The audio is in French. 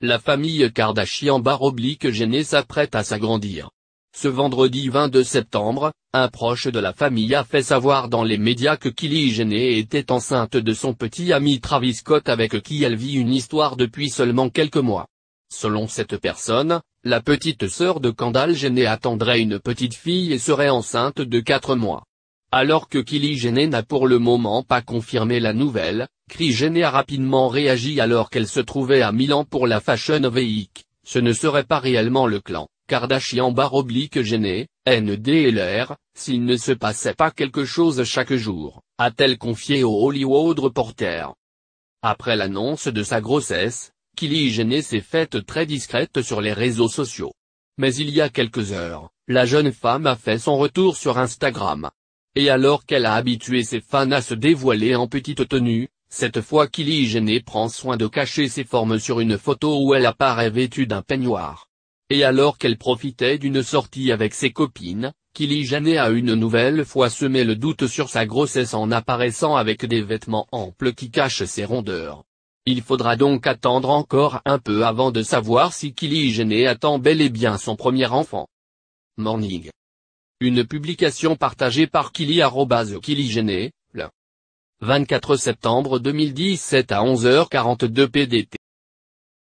La famille Kardashian baroblique gênée s'apprête à s'agrandir. Ce vendredi 22 septembre, un proche de la famille a fait savoir dans les médias que Kylie Jenner était enceinte de son petit ami Travis Scott avec qui elle vit une histoire depuis seulement quelques mois. Selon cette personne, la petite sœur de Kendall Jenner attendrait une petite fille et serait enceinte de quatre mois. Alors que Kylie Jenner n'a pour le moment pas confirmé la nouvelle, Jenner a rapidement réagi alors qu'elle se trouvait à Milan pour la Fashion Week, ce ne serait pas réellement le clan, Kardashian barre oblique Jenner, NDLR, s'il ne se passait pas quelque chose chaque jour, a-t-elle confié au Hollywood Reporter. Après l'annonce de sa grossesse, Kylie Jenner s'est faite très discrète sur les réseaux sociaux. Mais il y a quelques heures, la jeune femme a fait son retour sur Instagram et alors qu'elle a habitué ses fans à se dévoiler en petite tenue, cette fois Kylie Jenner prend soin de cacher ses formes sur une photo où elle apparaît vêtue d'un peignoir. Et alors qu'elle profitait d'une sortie avec ses copines, Kylie Jenner a une nouvelle fois semé le doute sur sa grossesse en apparaissant avec des vêtements amples qui cachent ses rondeurs. Il faudra donc attendre encore un peu avant de savoir si Kylie Jenner attend bel et bien son premier enfant. Morning une publication partagée par Kili-Arobas le 24 septembre 2017 à 11h42 pdt.